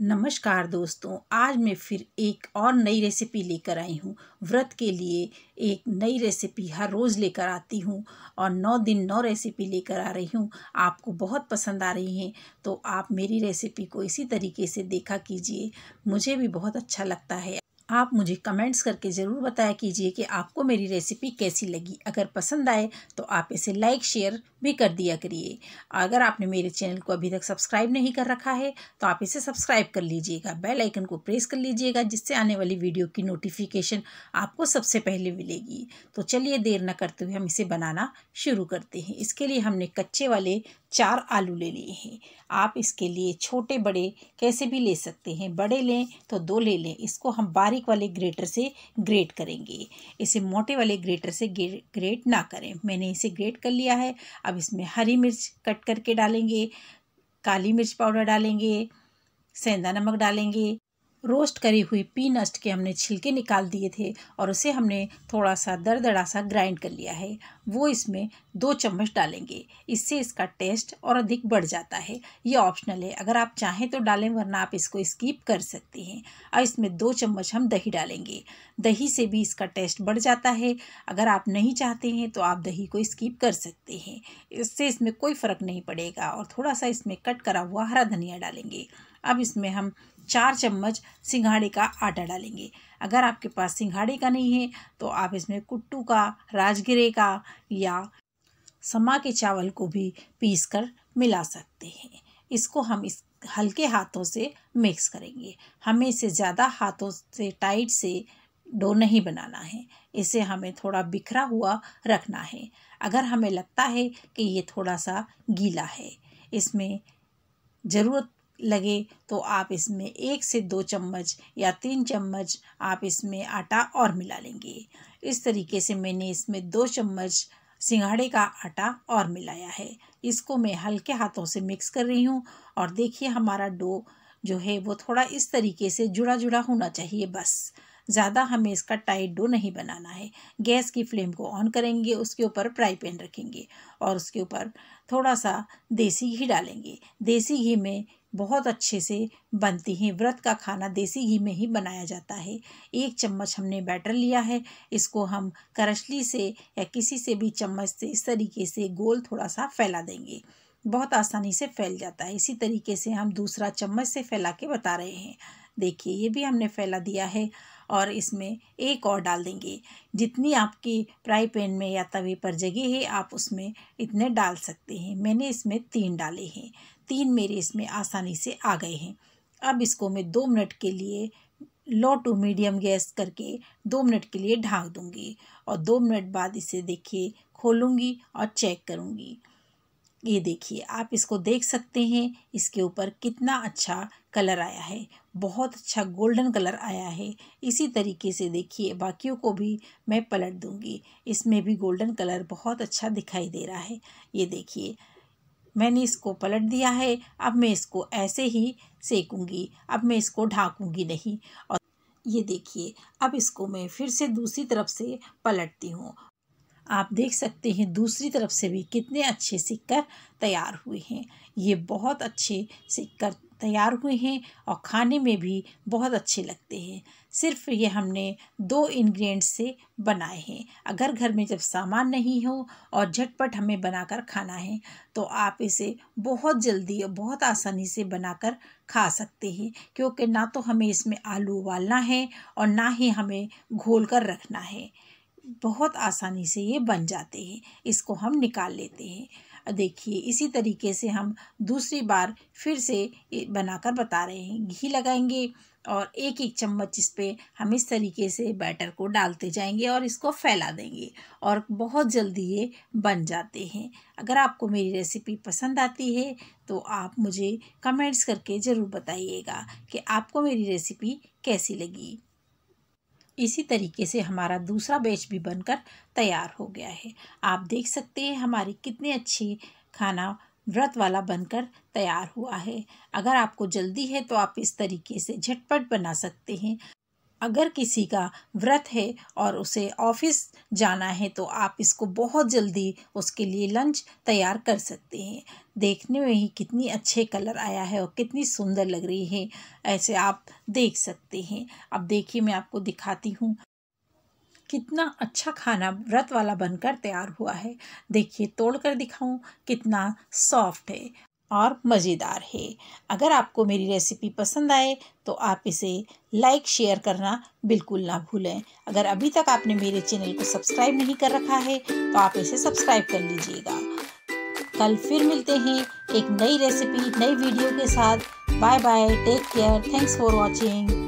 नमस्कार दोस्तों आज मैं फिर एक और नई रेसिपी लेकर आई हूँ व्रत के लिए एक नई रेसिपी हर रोज़ लेकर आती हूँ और नौ दिन नौ रेसिपी लेकर आ रही हूँ आपको बहुत पसंद आ रही हैं तो आप मेरी रेसिपी को इसी तरीके से देखा कीजिए मुझे भी बहुत अच्छा लगता है आप मुझे कमेंट्स करके ज़रूर बताया कीजिए कि आपको मेरी रेसिपी कैसी लगी अगर पसंद आए तो आप इसे लाइक शेयर भी कर दिया करिए अगर आपने मेरे चैनल को अभी तक सब्सक्राइब नहीं कर रखा है तो आप इसे सब्सक्राइब कर लीजिएगा बेल आइकन को प्रेस कर लीजिएगा जिससे आने वाली वीडियो की नोटिफिकेशन आपको सबसे पहले मिलेगी तो चलिए देर न करते हुए हम इसे बनाना शुरू करते हैं इसके लिए हमने कच्चे वाले चार आलू ले लिए हैं आप इसके लिए छोटे बड़े कैसे भी ले सकते हैं बड़े लें तो दो ले लें इसको हम बारीक वाले ग्रेटर से ग्रेट करेंगे इसे मोटे वाले ग्रेटर से ग्रेट ना करें मैंने इसे ग्रेट कर लिया है अब इसमें हरी मिर्च कट करके डालेंगे काली मिर्च पाउडर डालेंगे सेंधा नमक डालेंगे रोस्ट करी हुई पी नस्ट के हमने छिलके निकाल दिए थे और उसे हमने थोड़ा सा दरदरा सा ग्राइंड कर लिया है वो इसमें दो चम्मच डालेंगे इससे इसका टेस्ट और अधिक बढ़ जाता है ये ऑप्शनल है अगर आप चाहें तो डालें वरना आप इसको स्किप कर सकते हैं और इसमें दो चम्मच हम दही डालेंगे दही से भी इसका टेस्ट बढ़ जाता है अगर आप नहीं चाहते हैं तो आप दही को स्कीप कर सकते हैं इससे इसमें कोई फ़र्क नहीं पड़ेगा और थोड़ा सा इसमें कट करा हुआ हरा धनिया डालेंगे अब इसमें हम चार चम्मच सिंघाड़े का आटा डालेंगे अगर आपके पास सिंघाड़े का नहीं है तो आप इसमें कुट्टू का राजगिरे का या समा के चावल को भी पीस कर मिला सकते हैं इसको हम इस हल्के हाथों से मिक्स करेंगे हमें इसे ज़्यादा हाथों से टाइट से डो नहीं बनाना है इसे हमें थोड़ा बिखरा हुआ रखना है अगर हमें लगता है कि ये थोड़ा सा गीला है इसमें ज़रूरत लगे तो आप इसमें एक से दो चम्मच या तीन चम्मच आप इसमें आटा और मिला लेंगे इस तरीके से मैंने इसमें दो चम्मच सिंघाड़े का आटा और मिलाया है इसको मैं हल्के हाथों से मिक्स कर रही हूँ और देखिए हमारा डो जो है वो थोड़ा इस तरीके से जुड़ा जुड़ा होना चाहिए बस ज़्यादा हमें इसका टाइट डो नहीं बनाना है गैस की फ्लेम को ऑन करेंगे उसके ऊपर फ्राई पैन रखेंगे और उसके ऊपर थोड़ा सा देसी घी डालेंगे देसी घी में बहुत अच्छे से बनती हैं व्रत का खाना देसी घी में ही बनाया जाता है एक चम्मच हमने बैटर लिया है इसको हम करछली से या किसी से भी चम्मच से इस तरीके से गोल थोड़ा सा फैला देंगे बहुत आसानी से फैल जाता है इसी तरीके से हम दूसरा चम्मच से फैला के बता रहे हैं देखिए ये भी हमने फैला दिया है और इसमें एक और डाल देंगे जितनी आपकी फ्राई पैन में या तवे पर जगह है आप उसमें इतने डाल सकते हैं मैंने इसमें तीन डाले हैं तीन मेरे इसमें आसानी से आ गए हैं अब इसको मैं दो मिनट के लिए लो टू मीडियम गैस करके दो मिनट के लिए ढाँक दूँगी और दो मिनट बाद इसे देखिए खोलूँगी और चेक करूँगी ये देखिए आप इसको देख सकते हैं इसके ऊपर कितना अच्छा कलर आया है बहुत अच्छा गोल्डन कलर आया है इसी तरीके से देखिए बाकियों को भी मैं पलट दूंगी इसमें भी गोल्डन कलर बहुत अच्छा दिखाई दे रहा है ये देखिए मैंने इसको पलट दिया है अब मैं इसको ऐसे ही सेकूंगी अब मैं इसको ढाकूंगी नहीं और ये देखिए अब इसको मैं फिर से दूसरी तरफ से पलटती हूँ आप देख सकते हैं दूसरी तरफ से भी कितने अच्छे सिक्कर तैयार हुए हैं ये बहुत अच्छे सिक्कर तैयार हुए हैं और खाने में भी बहुत अच्छे लगते हैं सिर्फ ये हमने दो इन्ग्रीडियंट से बनाए हैं अगर घर में जब सामान नहीं हो और झटपट हमें बनाकर खाना है तो आप इसे बहुत जल्दी और बहुत आसानी से बनाकर खा सकते हैं क्योंकि ना तो हमें इसमें आलू उबालना है और ना ही हमें घोल कर रखना है बहुत आसानी से ये बन जाते हैं इसको हम निकाल लेते हैं देखिए इसी तरीके से हम दूसरी बार फिर से बनाकर बता रहे हैं घी लगाएंगे और एक एक चम्मच इस पर हम इस तरीके से बैटर को डालते जाएंगे और इसको फैला देंगे और बहुत जल्दी ये बन जाते हैं अगर आपको मेरी रेसिपी पसंद आती है तो आप मुझे कमेंट्स करके ज़रूर बताइएगा कि आपको मेरी रेसिपी कैसी लगी इसी तरीके से हमारा दूसरा बैच भी बनकर तैयार हो गया है आप देख सकते हैं हमारी कितनी अच्छी खाना व्रत वाला बनकर तैयार हुआ है अगर आपको जल्दी है तो आप इस तरीके से झटपट बना सकते हैं अगर किसी का व्रत है और उसे ऑफिस जाना है तो आप इसको बहुत जल्दी उसके लिए लंच तैयार कर सकते हैं देखने में ही कितनी अच्छे कलर आया है और कितनी सुंदर लग रही है ऐसे आप देख सकते हैं अब देखिए मैं आपको दिखाती हूँ कितना अच्छा खाना व्रत वाला बनकर तैयार हुआ है देखिए तोड़ कर दिखाऊं कितना सॉफ्ट है और मज़ेदार है अगर आपको मेरी रेसिपी पसंद आए तो आप इसे लाइक शेयर करना बिल्कुल ना भूलें अगर अभी तक आपने मेरे चैनल को सब्सक्राइब नहीं कर रखा है तो आप इसे सब्सक्राइब कर लीजिएगा कल फिर मिलते हैं एक नई रेसिपी नई वीडियो के साथ bye bye take care thanks for watching